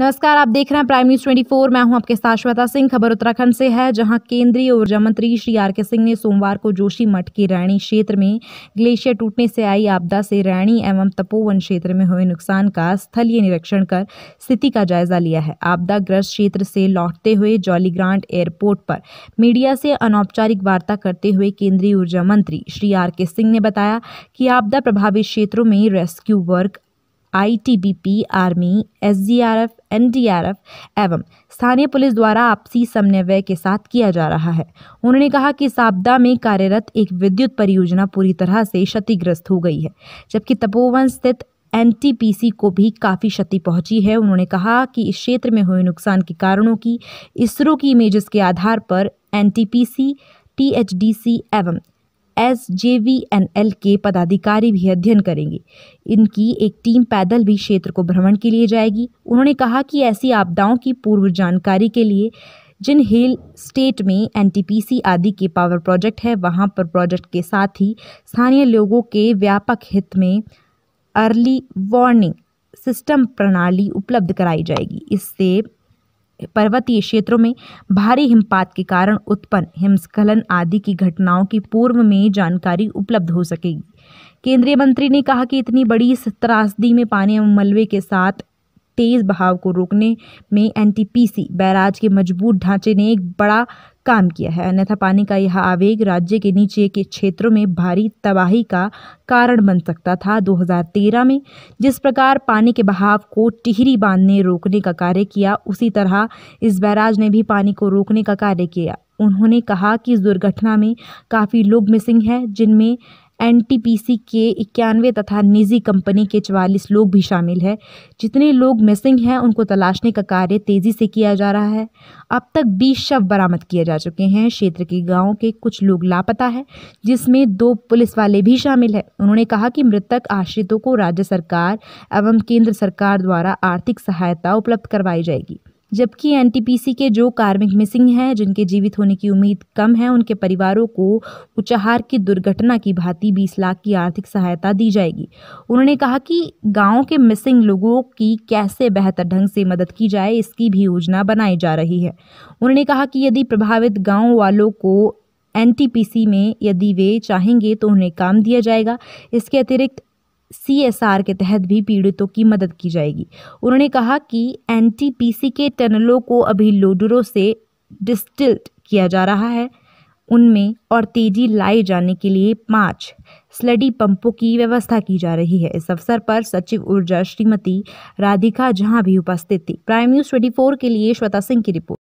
नमस्कार आप देख रहे हैं प्राइम न्यूज 24 मैं हूं आपके साथ श्वेता सिंह खबर उत्तराखंड से है जहां केंद्रीय ऊर्जा मंत्री श्री आर के सिंह ने सोमवार को जोशी मठ के रैणी क्षेत्र में ग्लेशियर टूटने से आई आपदा से रैणी एवं तपोवन क्षेत्र में हुए नुकसान का स्थलीय निरीक्षण कर स्थिति का जायजा लिया है आपदा ग्रस्त क्षेत्र से लौटते हुए जॉलीग्रांट एयरपोर्ट पर मीडिया से अनौपचारिक वार्ता करते हुए केंद्रीय ऊर्जा मंत्री श्री आर के सिंह ने बताया कि आपदा प्रभावित क्षेत्रों में rescue work ITBP army SDRF NDRF एवं स्थानीय पुलिस द्वारा आपसी समन्वय के साथ किया जा रहा है उन्होंने कहा कि साबदा में कार्यरत एक विद्युत परियोजना पूरी तरह से क्षतिग्रस्त हो गई है जबकि तपोवन स्थित एनटीपीसी को भी काफ़ी क्षति पहुंची है उन्होंने कहा कि इस क्षेत्र में हुए नुकसान के कारणों की इसरो की इमेजेस के आधार पर एनटीपीसी टीएचडीसी एवं S J V N L के पदाधिकारी भी अध्ययन करेंगे इनकी एक टीम पैदल भी क्षेत्र को भ्रमण के लिए जाएगी उन्होंने कहा कि ऐसी आपदाओं की पूर्व जानकारी के लिए जिन हिल स्टेट में एनटीपीसी आदि के पावर प्रोजेक्ट है वहां पर प्रोजेक्ट के साथ ही स्थानीय लोगों के व्यापक हित में अर्ली वार्निंग सिस्टम प्रणाली उपलब्ध कराई जाएगी इससे पर्वतीय क्षेत्रों में भारी हिमपात के कारण उत्पन्न हिमस्खलन आदि की घटनाओं की पूर्व में जानकारी उपलब्ध हो सकेगी केंद्रीय मंत्री ने कहा कि इतनी बड़ी त्रासदी में पानी एवं मलबे के साथ तेज बहाव को रोकने में एनटीपीसी बैराज के मजबूत ढांचे ने एक बड़ा काम किया है अन्यथा पानी का यह आवेग राज्य के नीचे के क्षेत्रों में भारी तबाही का कारण बन सकता था 2013 में जिस प्रकार पानी के बहाव को टिहरी बांध ने रोकने का कार्य किया उसी तरह इस बैराज ने भी पानी को रोकने का कार्य किया उन्होंने कहा कि इस दुर्घटना में काफ़ी लोग मिसिंग हैं जिनमें एनटीपीसी के इक्यानवे तथा निजी कंपनी के चवालीस लोग भी शामिल हैं जितने लोग मिसिंग हैं उनको तलाशने का कार्य तेज़ी से किया जा रहा है अब तक बीस शव बरामद किए जा चुके हैं क्षेत्र के गाँव के कुछ लोग लापता है जिसमें दो पुलिस वाले भी शामिल हैं उन्होंने कहा कि मृतक आश्रितों को राज्य सरकार एवं केंद्र सरकार द्वारा आर्थिक सहायता उपलब्ध करवाई जाएगी जबकि एनटीपीसी के जो कार्मिक मिसिंग हैं जिनके जीवित होने की उम्मीद कम है उनके परिवारों को उचहार की दुर्घटना की भांति 20 लाख की आर्थिक सहायता दी जाएगी उन्होंने कहा कि गांव के मिसिंग लोगों की कैसे बेहतर ढंग से मदद की जाए इसकी भी योजना बनाई जा रही है उन्होंने कहा कि यदि प्रभावित गाँव वालों को एनटीपीसी में यदि वे चाहेंगे तो उन्हें काम दिया जाएगा इसके अतिरिक्त सीएसआर के तहत भी पीड़ितों की मदद की जाएगी उन्होंने कहा कि एनटीपीसी के टनलों को अभी लोडरों से डिस्टिल्ट किया जा रहा है उनमें और तेजी लाए जाने के लिए पांच स्लडी पंपों की व्यवस्था की जा रही है इस अवसर पर सचिव ऊर्जा श्रीमती राधिका जहां भी उपस्थित थी प्राइम न्यूज ट्वेंटी के लिए श्वेता सिंह की रिपोर्ट